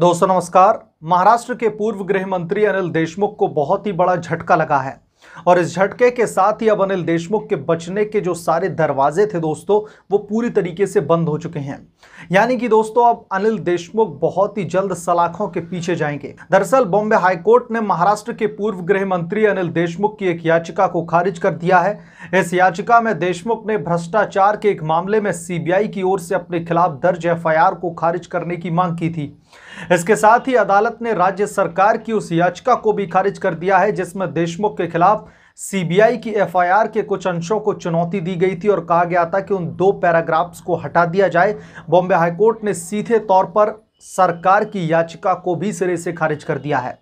दोस्तों नमस्कार महाराष्ट्र के पूर्व गृह मंत्री अनिल देशमुख को बहुत ही बड़ा झटका लगा है और इस झटके के साथ ही अब अनिल देशमुख के बचने के जो सारे दरवाजे थे दोस्तों वो पूरी तरीके से बंद हो चुके हैं यानी कि दोस्तों अब अनिल देशमुख बहुत ही जल्द सलाखों के पीछे जाएंगे दरअसल बॉम्बे हाईकोर्ट ने महाराष्ट्र के पूर्व गृह मंत्री अनिल देशमुख की एक याचिका को खारिज कर दिया है इस याचिका में देशमुख ने भ्रष्टाचार के एक मामले में सीबीआई की ओर से अपने खिलाफ दर्ज एफ को खारिज करने की मांग की थी इसके साथ ही अदालत ने राज्य सरकार की उस याचिका को भी खारिज कर दिया है जिसमें देशमुख के खिलाफ खिलाफ सीबीआई की एफआईआर के कुछ अंशों को चुनौती दी गई थी और कहा गया था कि उन दो पैराग्राफ्स को हटा दिया जाए बॉम्बे हाईकोर्ट ने सीधे तौर पर सरकार की याचिका को भी सिरे से खारिज कर दिया है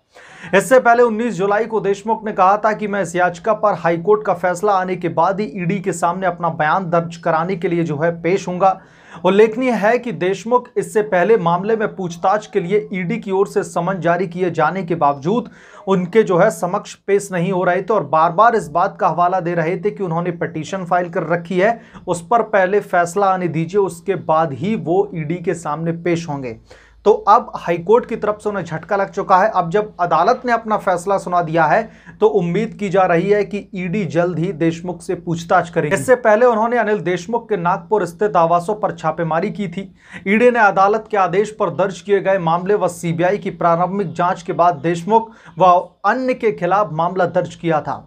इससे पहले 19 जुलाई को देशमुख ने कहा था कि मैं इस याचिका पर हाईकोर्ट का फैसला आने के बाद ही ईडी के सामने अपना बयान दर्ज कराने के लिए जो है पेश होऊंगा उल्लेखनीय है कि देशमुख इससे पहले मामले में पूछताछ के लिए ईडी की ओर से समन जारी किए जाने के बावजूद उनके जो है समक्ष पेश नहीं हो रहे थे और बार बार इस बात का हवाला दे रहे थे कि उन्होंने पटिशन फाइल कर रखी है उस पर पहले फैसला आने दीजिए उसके बाद ही वो ईडी के सामने पेश होंगे तो अब हाईकोर्ट की तरफ से उन्हें झटका लग चुका है अब जब अदालत ने अपना फैसला सुना दिया है तो उम्मीद की जा रही है कि ईडी जल्द ही देशमुख से पूछताछ करेगी इससे पहले उन्होंने अनिल देशमुख के नागपुर स्थित आवासों पर छापेमारी की थी ईडी ने अदालत के आदेश पर दर्ज किए गए मामले व सीबीआई की प्रारंभिक जांच के बाद देशमुख व अन्य के खिलाफ मामला दर्ज किया था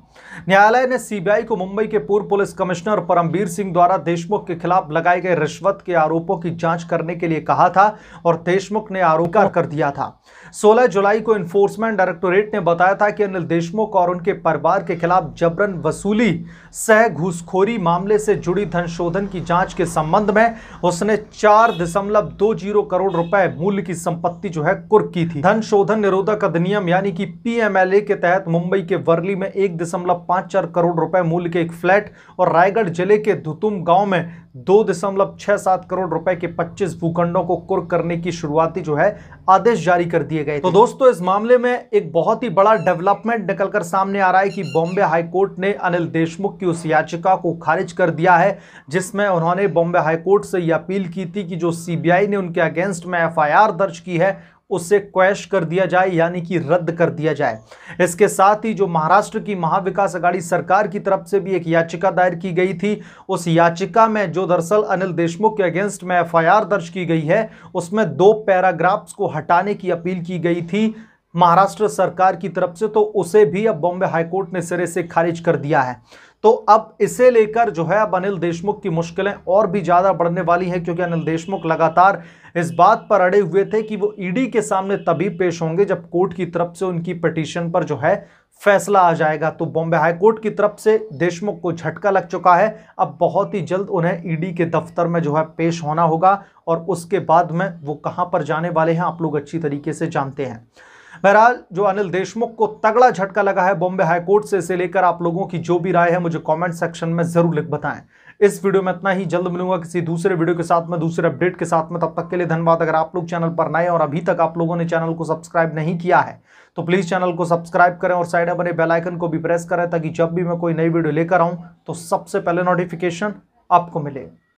न्यायालय ने सीबीआई को मुंबई के पूर्व पुलिस कमिश्नर परमबीर सिंह द्वारा देशमुख के खिलाफ लगाए गए रिश्वत के आरोपों की जांच करने के लिए कहा था और देशमुख ने आरोप कर दिया था 16 जुलाई को इन्फोर्समेंट डायरेक्टोरेट ने बताया था कि अनिल देशमुख और उनके परिवार के खिलाफ जबरन वसूली सह घुसखोरी मामले से जुड़ी धन शोधन की जांच के संबंध में उसने चार दशमलव दो जीरो करोड़ रुपए मूल्य की संपत्ति जो है कुर्क की थी धन शोधन निरोधक अधिनियम यानी कि पीएमएलए के तहत मुंबई के वर्ली में एक दशमलव दशमलव पाँच चार करोड़ रुपए मूल्य के एक फ्लैट और रायगढ़ जिले के धुतुम गांव में दो दशमलव छः सात करोड़ रुपए के 25 भूखंडों को कुर्क करने की शुरुआती जो है आदेश जारी कर दिए गए तो दोस्तों इस मामले में एक बहुत ही बड़ा डेवलपमेंट निकलकर सामने आ रहा है कि बॉम्बे हाईकोर्ट ने अनिल देशमुख की उस याचिका को खारिज कर दिया है जिसमें उन्होंने बॉम्बे हाईकोर्ट से यह अपील की थी कि जो सी ने उनके अगेंस्ट में एफ दर्ज की है उसे क्वैश कर दिया जाए यानी कि रद्द कर दिया जाए इसके साथ ही जो महाराष्ट्र की महाविकास अघाड़ी सरकार की तरफ से भी एक याचिका दायर की गई थी उस याचिका में जो दरअसल अनिल देशमुख के अगेंस्ट में एफआईआर दर्ज की गई है उसमें दो पैराग्राफ्स को हटाने की अपील की गई थी महाराष्ट्र सरकार की तरफ से तो उसे भी अब बॉम्बे हाईकोर्ट ने सिरे से खारिज कर दिया है तो अब इसे लेकर जो है अब अनिल देशमुख की मुश्किलें और भी ज़्यादा बढ़ने वाली हैं क्योंकि अनिल देशमुख लगातार इस बात पर अड़े हुए थे कि वो ईडी के सामने तभी पेश होंगे जब कोर्ट की तरफ से उनकी पटिशन पर जो है फैसला आ जाएगा तो बॉम्बे हाईकोर्ट की तरफ से देशमुख को झटका लग चुका है अब बहुत ही जल्द उन्हें ईडी के दफ्तर में जो है पेश होना होगा और उसके बाद में वो कहाँ पर जाने वाले हैं आप लोग अच्छी तरीके से जानते हैं बहरहाल जो अनिल देशमुख को तगड़ा झटका लगा है बॉम्बे हाईकोर्ट से इसे लेकर आप लोगों की जो भी राय है मुझे कॉमेंट सेक्शन में जरूर लिख बताएं इस वीडियो में इतना ही जल्द मिलूंगा किसी दूसरे वीडियो के साथ में दूसरे अपडेट के साथ में तब तक के लिए धन्यवाद अगर आप लोग चैनल पर नए और अभी तक आप लोगों ने चैनल को सब्सक्राइब नहीं किया है तो प्लीज़ चैनल को सब्सक्राइब करें और साइड में बने बेलाइकन को भी प्रेस करें ताकि जब भी मैं कोई नई वीडियो लेकर आऊं तो सबसे पहले नोटिफिकेशन आपको मिले